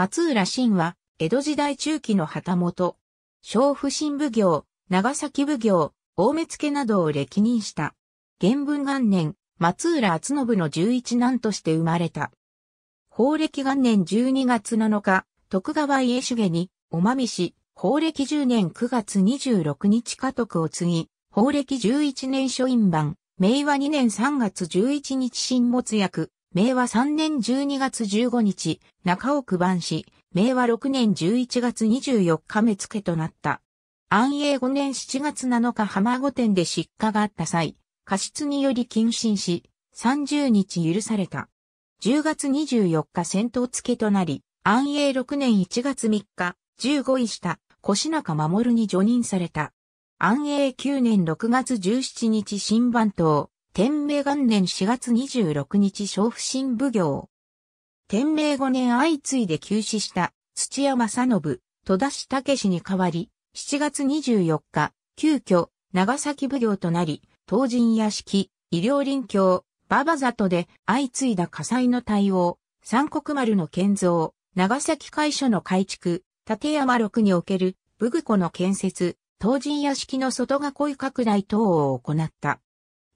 松浦新は、江戸時代中期の旗本、小府新奉行、長崎奉行、大目付などを歴任した。元文元年、松浦厚信の十一男として生まれた。法暦元年12月7日、徳川家重に、おまみし、法暦10年9月26日家督を継ぎ、法暦11年書院版、明和2年3月11日新没役、明和3年12月15日、中尾区番し、明和6年11月24日目付となった。安永5年7月7日浜御殿で失火があった際、過失により謹慎し、30日許された。10月24日戦闘付けとなり、安永6年1月3日、15位下、越中守に除任された。安永9年6月17日新番頭、天明元年4月26日小府新奉行。天明5年相次いで急死した土屋正信、戸田氏武氏に代わり、7月24日、急遽、長崎奉行となり、東人屋敷、医療林教、馬場里で相次いだ火災の対応、三国丸の建造、長崎会所の改築、立山六における武具庫の建設、東人屋敷の外囲い拡大等を行った。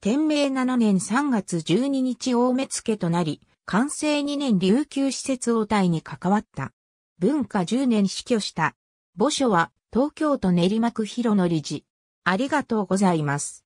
天明7年3月12日大目付となり、完成2年琉球施設応対に関わった。文化10年死去した。墓所は東京都練馬区広野理事。ありがとうございます。